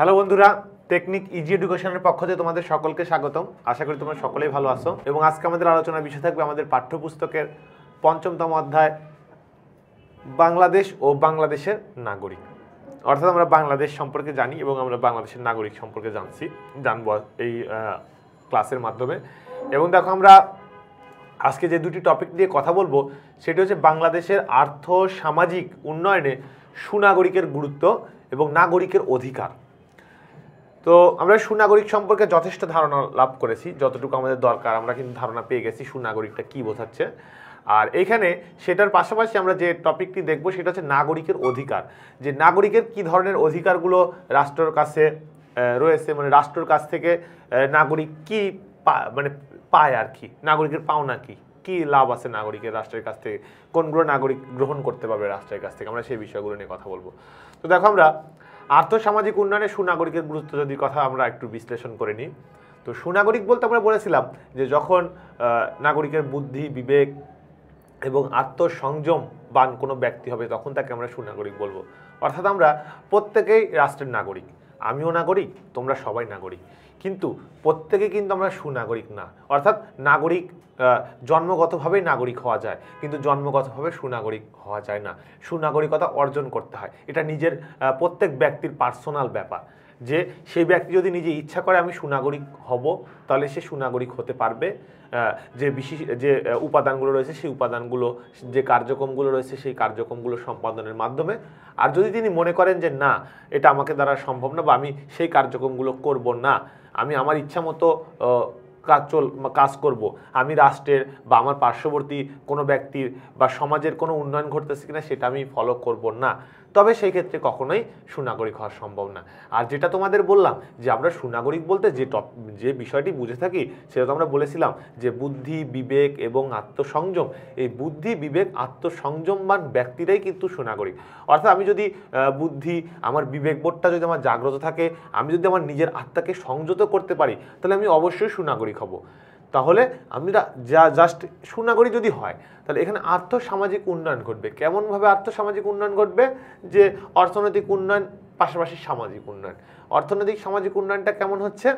hello বন্ধুরা technique easy এডুকেশনের পক্ষ থেকে তোমাদের সকলকে স্বাগতম আশা করি তোমরা সকলেই ভালো আছো এবং আজকে আমাদের আলোচনার বিষয় থাকবে আমাদের পাঠ্যপুস্তকের পঞ্চমতম অধ্যায় বাংলাদেশ ও বাংলাদেশের নাগরিক অর্থাৎ আমরা বাংলাদেশ সম্পর্কে জানি এবং আমরা বাংলাদেশের নাগরিক সম্পর্কে জানছি জানবো এই ক্লাসের মাধ্যমে এবং দেখো আমরা আজকে যে দুটি টপিক নিয়ে কথা বলবো সেটি হচ্ছে বাংলাদেশের আর্থ সামাজিক উন্নয়নে সুনাগরিকের গুরুত্ব এবং নাগরিকের অধিকার তো আমরা সুনাগরিক সম্পর্কে যথেষ্ট ধারণা লাভ করেছি যতটুকু আমাদের দরকার আমরা কিন্তু ধারণা পেয়ে গেছি সুনাগরিকটা কী বোঝাচ্ছে আর এখানে সেটার পাশাপাশি আমরা যে টপিকটি দেখব সেটা হচ্ছে নাগরিকের অধিকার যে নাগরিকের কি ধরনের অধিকারগুলো রাষ্ট্রের কাছে রয়েছে মানে রাষ্ট্রের কাছ থেকে নাগরিক কি মানে পায় আর কি নাগরিকের পাওনা কি কি লাভ আছে নাগরিকের রাষ্ট্রের কাছ থেকে কোনগুলো নাগরিক গ্রহণ করতে পারবে রাষ্ট্রের কাছ থেকে আমরা সেই বিষয়গুলো নিয়ে কথা বলবো তো দেখো আমরা আর্থসামাজিক উন্নয়নে সুনাগরিকের গুরুত্ব যদি কথা আমরা একটু বিশ্লেষণ করে নিই তো সুনাগরিক বলতে আমরা বলেছিলাম যে যখন নাগরিকের বুদ্ধি বিবেক এবং আত্মসংযম বান কোনো ব্যক্তি হবে তখন তাকে আমরা সুনাগরিক বলবো অর্থাৎ আমরা প্রত্যেকেই রাষ্ট্রের নাগরিক আমিও নাগরিক তোমরা সবাই নাগরিক কিন্তু প্রত্যেকে কিন্তু আমরা সুনাগরিক না অর্থাৎ নাগরিক জন্মগতভাবেই নাগরিক হওয়া যায় কিন্তু জন্মগতভাবে সুনাগরিক হওয়া যায় না সুনাগরিকতা অর্জন করতে হয় এটা নিজের প্রত্যেক ব্যক্তির পার্সোনাল ব্যাপার যে সেই ব্যক্তি যদি নিজে ইচ্ছা করে আমি সুনাগরিক হব তাহলে সে সুনাগরিক হতে পারবে যে বিশেষ যে উপাদানগুলো রয়েছে সেই উপাদানগুলো যে কার্যক্রমগুলো রয়েছে সেই কার্যক্রমগুলো সম্পাদনের মাধ্যমে আর যদি তিনি মনে করেন যে না এটা আমাকে দ্বারা সম্ভব না বা আমি সেই কার্যক্রমগুলো করব না আমি আমার ইচ্ছা মতো কাজ চল কাজ করব আমি রাষ্ট্রের বা আমার পার্শ্ববর্তী কোনো ব্যক্তির বা সমাজের কোনো উন্নয়ন ঘটতেছে কিনা সেটা আমি ফলো করব না তবে সেই ক্ষেত্রে কখনোই সুনাগরিক হওয়া সম্ভব না আর যেটা তোমাদের বললাম যে আমরা সুনাগরিক বলতে যে টপ যে বিষয়টি বুঝে থাকি সেটা তো আমরা বলেছিলাম যে বুদ্ধি বিবেক এবং আত্মসংযম এই বুদ্ধি বিবেক আত্মসংযমবান ব্যক্তিরাই কিন্তু সুনাগরিক অর্থাৎ আমি যদি বুদ্ধি আমার বিবেকবোধটা যদি আমার জাগ্রত থাকে আমি যদি আমার নিজের আত্মাকে সংযত করতে পারি তাহলে আমি অবশ্যই সুনাগরিক হব তাহলে আমরা যা জাস্ট সুনাগরী যদি হয় তাহলে এখানে আর্থসামাজিক উন্নয়ন ঘটবে কেমনভাবে আর্থসামাজিক উন্নয়ন ঘটবে যে অর্থনৈতিক উন্নয়ন পাশাপাশি সামাজিক উন্নয়ন অর্থনৈতিক সামাজিক উন্নয়নটা কেমন হচ্ছে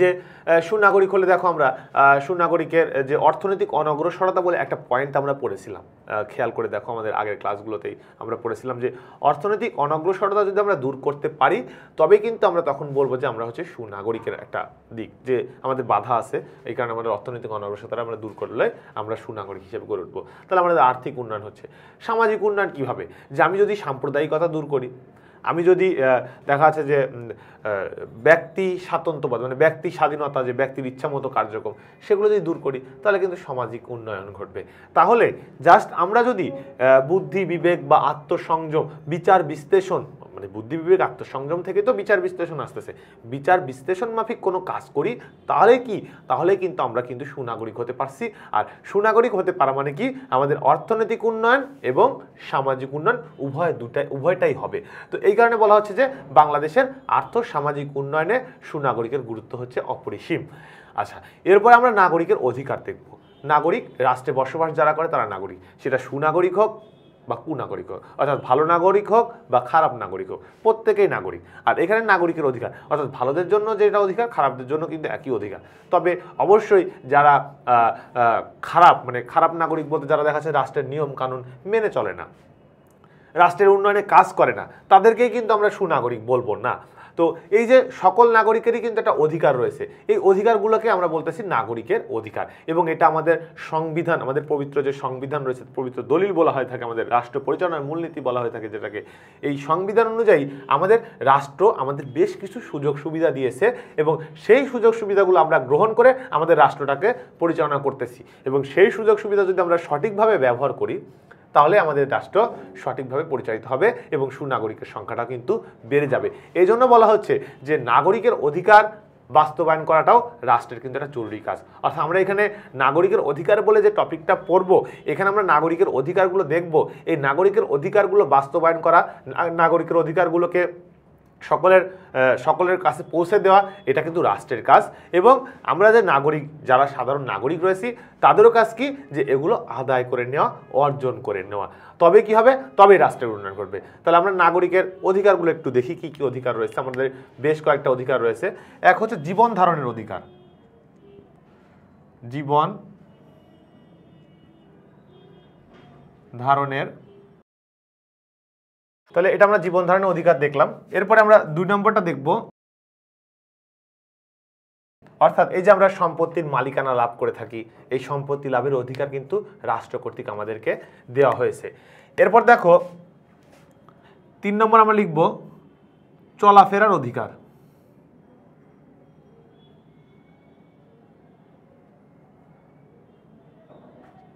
যে সুনাগরিক হলে দেখো আমরা সুনাগরিকের যে অর্থনৈতিক অনগ্রসরতা বলে একটা পয়েন্ট আমরা পড়েছিলাম খেয়াল করে দেখো আমাদের আগের ক্লাসগুলোতেই আমরা পড়েছিলাম যে অর্থনৈতিক অনগ্রসরতা যদি আমরা দূর করতে পারি তবে কিন্তু আমরা তখন বলবো যে আমরা হচ্ছে সুনাগরিকের একটা দিক যে আমাদের বাধা আছে এই কারণে আমাদের অর্থনৈতিক অনগ্রসরতা আমরা দূর করলে আমরা সুনাগরিক হিসেবে গড়ে উঠবো তাহলে আমাদের আর্থিক উন্নয়ন হচ্ছে সামাজিক উন্নয়ন কীভাবে যে আমি যদি সাম্প্রদায়িকতা দূর করি আমি যদি দেখা আছে যে ব্যক্তি স্বাতন্ত্রবাদ মানে ব্যক্তি স্বাধীনতা যে ব্যক্তির ইচ্ছা মতো কার্যক্রম সেগুলো যদি দূর করি তাহলে কিন্তু সামাজিক উন্নয়ন ঘটবে তাহলে জাস্ট আমরা যদি বুদ্ধি বিবেক বা আত্মসংযম বিচার বিশ্লেষণ মানে বুদ্ধি বিবেক আত্মসংযম থেকে তো বিচার বিশ্লেষণ আসতেছে বিচার বিশ্লেষণ মাফিক কোনো কাজ করি তাহলে কি তাহলে কিন্তু আমরা কিন্তু সুনাগরিক হতে পারছি আর সুনাগরিক হতে পারা মানে কি আমাদের অর্থনৈতিক উন্নয়ন এবং সামাজিক উন্নয়ন উভয় দুটাই উভয়টাই হবে তো এই কারণে বলা হচ্ছে যে বাংলাদেশের আর্থ সামাজিক উন্নয়নে সুনাগরিকের গুরুত্ব হচ্ছে অপরিসীম আচ্ছা এরপর আমরা নাগরিকের অধিকার দেখব নাগরিক রাষ্ট্রে বসবাস যারা করে তারা নাগরিক সেটা সুনাগরিক হোক বা কুনাগরিক হোক অর্থাৎ ভালো নাগরিক হোক বা খারাপ নাগরিক হোক প্রত্যেকেই নাগরিক আর এখানে নাগরিকের অধিকার অর্থাৎ ভালোদের জন্য যেটা অধিকার খারাপদের জন্য কিন্তু একই অধিকার তবে অবশ্যই যারা খারাপ মানে খারাপ নাগরিক বলতে যারা দেখা যাচ্ছে রাষ্ট্রের নিয়ম কানুন মেনে চলে না রাষ্ট্রের উন্নয়নে কাজ করে না তাদেরকেই কিন্তু আমরা সুনাগরিক বলবো না তো এই যে সকল নাগরিকেরই কিন্তু একটা অধিকার রয়েছে এই অধিকারগুলোকে আমরা বলতেছি নাগরিকের অধিকার এবং এটা আমাদের সংবিধান আমাদের পবিত্র যে সংবিধান রয়েছে পবিত্র দলিল বলা হয়ে থাকে আমাদের রাষ্ট্র পরিচালনার মূলনীতি বলা হয়ে থাকে যেটাকে এই সংবিধান অনুযায়ী আমাদের রাষ্ট্র আমাদের বেশ কিছু সুযোগ সুবিধা দিয়েছে এবং সেই সুযোগ সুবিধাগুলো আমরা গ্রহণ করে আমাদের রাষ্ট্রটাকে পরিচালনা করতেছি এবং সেই সুযোগ সুবিধা যদি আমরা সঠিকভাবে ব্যবহার করি তাহলে আমাদের রাষ্ট্র সঠিকভাবে পরিচালিত হবে এবং সুনাগরিকের সংখ্যাটা কিন্তু বেড়ে যাবে এই জন্য বলা হচ্ছে যে নাগরিকের অধিকার বাস্তবায়ন করাটাও রাষ্ট্রের কিন্তু একটা জরুরি কাজ অর্থাৎ আমরা এখানে নাগরিকের অধিকার বলে যে টপিকটা পড়ব এখানে আমরা নাগরিকের অধিকারগুলো দেখব এই নাগরিকের অধিকারগুলো বাস্তবায়ন করা নাগরিকের অধিকারগুলোকে সকলের সকলের কাছে পৌঁছে দেওয়া এটা কিন্তু রাষ্ট্রের কাজ এবং আমরা যে নাগরিক যারা সাধারণ নাগরিক রয়েছি তাদেরও কাজ কি যে এগুলো আদায় করে নেওয়া অর্জন করে নেওয়া তবে কি হবে তবে রাষ্ট্রের উন্নয়ন করবে তাহলে আমরা নাগরিকের অধিকারগুলো একটু দেখি কি কি অধিকার রয়েছে আমাদের বেশ কয়েকটা অধিকার রয়েছে এক হচ্ছে জীবন ধারণের অধিকার জীবন ধারণের তাহলে এটা আমরা জীবন ধারণের অধিকার দেখলাম এরপরে আমরা দুই নম্বরটা দেখব অর্থাৎ এই যে আমরা সম্পত্তির মালিকানা লাভ করে থাকি এই সম্পত্তি লাভের অধিকার কিন্তু রাষ্ট্র কর্তৃক আমাদেরকে দেওয়া হয়েছে এরপর দেখো তিন নম্বর আমরা লিখব চলাফেরার অধিকার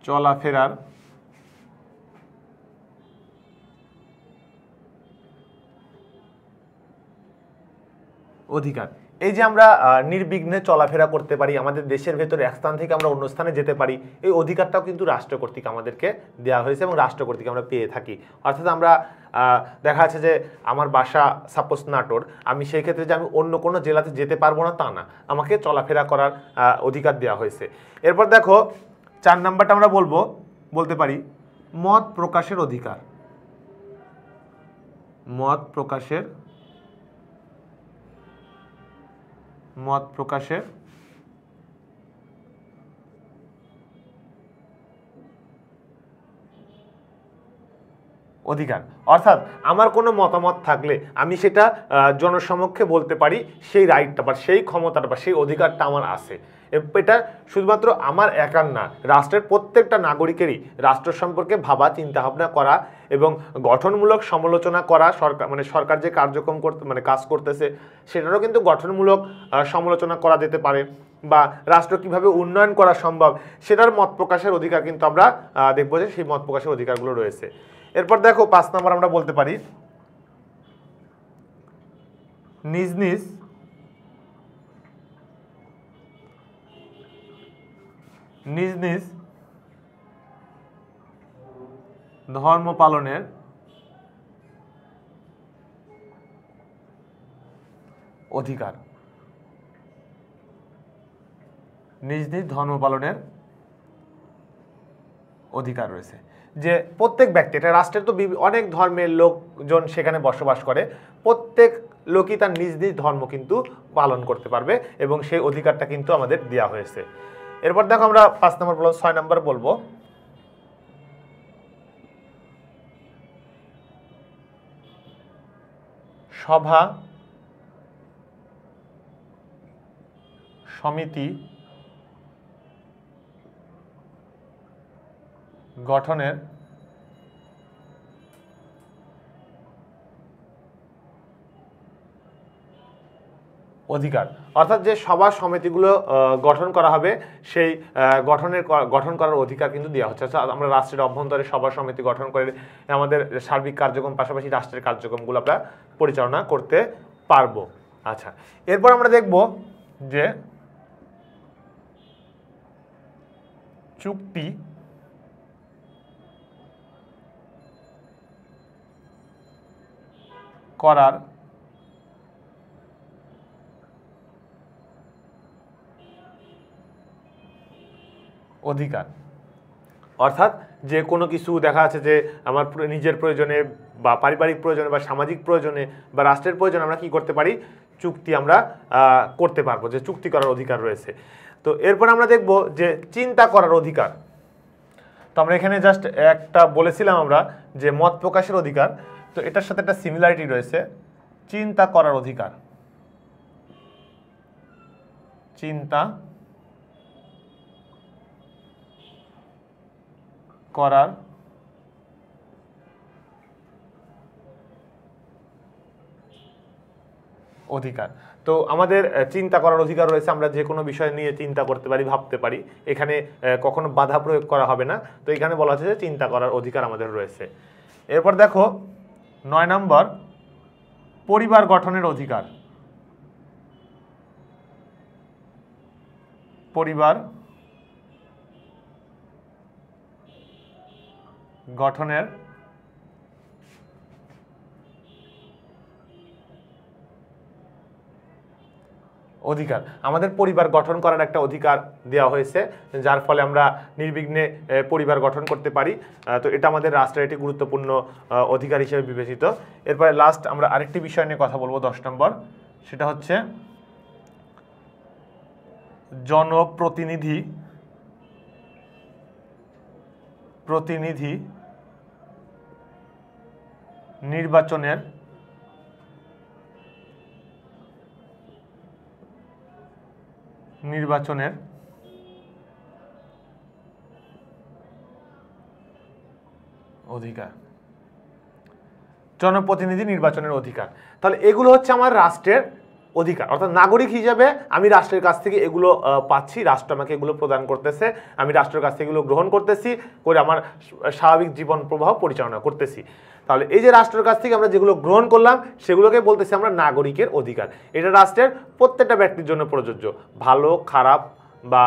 চলাফেরার অধিকার এই যে আমরা নির্বিঘ্নে চলাফেরা করতে পারি আমাদের দেশের ভেতরে এক স্থান থেকে আমরা অন্য স্থানে যেতে পারি এই অধিকারটাও কিন্তু রাষ্ট্র কর্তৃক আমাদেরকে দেওয়া হয়েছে এবং রাষ্ট্র কর্তৃক আমরা পেয়ে থাকি অর্থাৎ আমরা দেখা যাচ্ছে যে আমার বাসা সাপোজ নাটোর আমি সেই ক্ষেত্রে যে আমি অন্য কোনো জেলাতে যেতে পারবো না তা না আমাকে চলাফেরা করার অধিকার দেওয়া হয়েছে এরপর দেখো চার নাম্বারটা আমরা বলবো বলতে পারি মত প্রকাশের অধিকার মত প্রকাশের মত প্রকাশের অধিকার অর্থাৎ আমার কোনো মতামত থাকলে আমি সেটা জনসমক্ষে বলতে পারি সেই রাইটটা বা সেই ক্ষমতাটা বা সেই অধিকারটা আমার আছে এটা শুধুমাত্র আমার একার না রাষ্ট্রের প্রত্যেকটা নাগরিকেরই রাষ্ট্র সম্পর্কে ভাবা চিন্তাভাবনা করা এবং গঠনমূলক সমালোচনা করা সরকার মানে সরকার যে কার্যক্রম করতে মানে কাজ করতেছে সেটারও কিন্তু গঠনমূলক সমালোচনা করা যেতে পারে বা রাষ্ট্র কিভাবে উন্নয়ন করা সম্ভব সেটার মত প্রকাশের অধিকার কিন্তু আমরা দেখব যে সেই মত প্রকাশের অধিকারগুলো রয়েছে এরপর দেখো পাঁচ নম্বর আমরা বলতে পারি নিজ নিজ নিজ নিজ ধর্ম পালনের অধিকার নিজ নিজ ধর্ম পালনের অধিকার রয়েছে যে প্রত্যেক ব্যক্তি এটা রাষ্ট্রের তো অনেক ধর্মের লোকজন সেখানে বসবাস করে প্রত্যেক লোকই তার নিজ নিজ ধর্ম কিন্তু পালন করতে পারবে এবং সেই অধিকারটা কিন্তু আমাদের দেওয়া হয়েছে এরপর দেখো আমরা পাঁচ নম্বর বলবো ছয় নম্বর বলবো সভা সমিতি গঠনের অধিকার অর্থাৎ যে সভা সমিতিগুলো গঠন করা হবে সেই গঠনের গঠন করার অধিকার কিন্তু দেওয়া হচ্ছে অর্থাৎ আমরা রাষ্ট্রের অভ্যন্তরে সভা সমিতি গঠন করে আমাদের সার্বিক কার্যক্রম পাশাপাশি রাষ্ট্রের কার্যক্রমগুলো আমরা পরিচালনা করতে পারব আচ্ছা এরপর আমরা দেখব যে চুক্তি করার অধিকার অর্থাৎ যে কোনো কিছু দেখা আছে যে আমার নিজের প্রয়োজনে বা পারিবারিক প্রয়োজনে বা সামাজিক প্রয়োজনে বা রাষ্ট্রের প্রয়োজনে আমরা কি করতে পারি চুক্তি আমরা করতে পারবো যে চুক্তি করার অধিকার রয়েছে তো এরপর আমরা দেখব যে চিন্তা করার অধিকার তো আমরা এখানে জাস্ট একটা বলেছিলাম আমরা যে মত প্রকাশের অধিকার তো এটার সাথে একটা সিমিলারিটি রয়েছে চিন্তা করার অধিকার চিন্তা করার অধিকার তো আমাদের চিন্তা করার অধিকার রয়েছে আমরা যে কোনো বিষয় নিয়ে চিন্তা করতে পারি ভাবতে পারি এখানে কখনো বাধা প্রয়োগ করা হবে না তো এখানে বলা হচ্ছে যে চিন্তা করার অধিকার আমাদের রয়েছে এরপর দেখো নয় নম্বর পরিবার গঠনের অধিকার পরিবার গঠনের অধিকার আমাদের পরিবার গঠন করার একটা অধিকার দেওয়া হয়েছে যার ফলে আমরা নির্বিঘ্নে পরিবার গঠন করতে পারি তো এটা আমাদের রাষ্ট্রের একটি গুরুত্বপূর্ণ অধিকার হিসেবে বিবেচিত এরপরে লাস্ট আমরা আরেকটি বিষয় নিয়ে কথা বলবো দশ নম্বর সেটা হচ্ছে জনপ্রতিনিধি প্রতিনিধি নির্বাচনের নির্বাচনের অধিকার জনপ্রতিনিধি নির্বাচনের অধিকার তাহলে এগুলো হচ্ছে আমার রাষ্ট্রের অধিকার অর্থাৎ নাগরিক হিসাবে আমি রাষ্ট্রের কাছ থেকে এগুলো পাচ্ছি রাষ্ট্র আমাকে এগুলো প্রদান করতেছে আমি রাষ্ট্রের কাছ থেকে এগুলো গ্রহণ করতেছি করে আমার স্বাভাবিক জীবন প্রবাহ পরিচালনা করতেছি তাহলে এই যে রাষ্ট্রের কাছ থেকে আমরা যেগুলো গ্রহণ করলাম সেগুলোকে বলতেছি আমরা নাগরিকের অধিকার এটা রাষ্ট্রের প্রত্যেকটা ব্যক্তির জন্য প্রযোজ্য ভালো খারাপ বা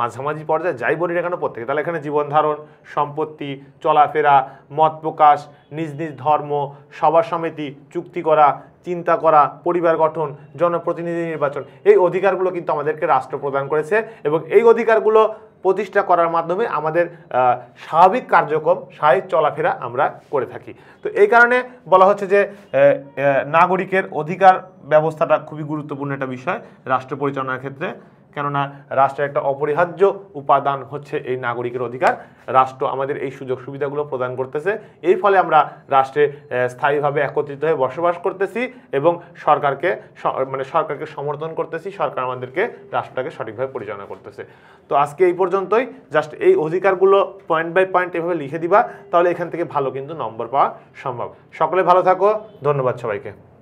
মাঝামাঝি পর্যায়ে যাই বলি না কেন প্রত্যেকে তাহলে এখানে জীবনধারণ সম্পত্তি চলাফেরা মত প্রকাশ নিজ নিজ ধর্ম সভা সমিতি চুক্তি করা চিন্তা করা পরিবার গঠন জনপ্রতিনিধি নির্বাচন এই অধিকারগুলো কিন্তু আমাদেরকে রাষ্ট্র প্রদান করেছে এবং এই অধিকারগুলো প্রতিষ্ঠা করার মাধ্যমে আমাদের স্বাভাবিক কার্যক্রম স্বাভাবিক চলাফেরা আমরা করে থাকি তো এই কারণে বলা হচ্ছে যে নাগরিকের অধিকার ব্যবস্থাটা খুবই গুরুত্বপূর্ণ একটা বিষয় রাষ্ট্র পরিচালনার ক্ষেত্রে কেননা রাষ্ট্রের একটা অপরিহার্য উপাদান হচ্ছে এই নাগরিকের অধিকার রাষ্ট্র আমাদের এই সুযোগ সুবিধাগুলো প্রদান করতেছে এই ফলে আমরা রাষ্ট্রে স্থায়ীভাবে একত্রিত হয়ে বসবাস করতেছি এবং সরকারকে মানে সরকারকে সমর্থন করতেছি সরকার আমাদেরকে রাষ্ট্রটাকে সঠিকভাবে পরিচালনা করতেছে তো আজকে এই পর্যন্তই জাস্ট এই অধিকারগুলো পয়েন্ট বাই পয়েন্ট এভাবে লিখে দিবা তাহলে এখান থেকে ভালো কিন্তু নম্বর পাওয়া সম্ভব সকলে ভালো থাকো ধন্যবাদ সবাইকে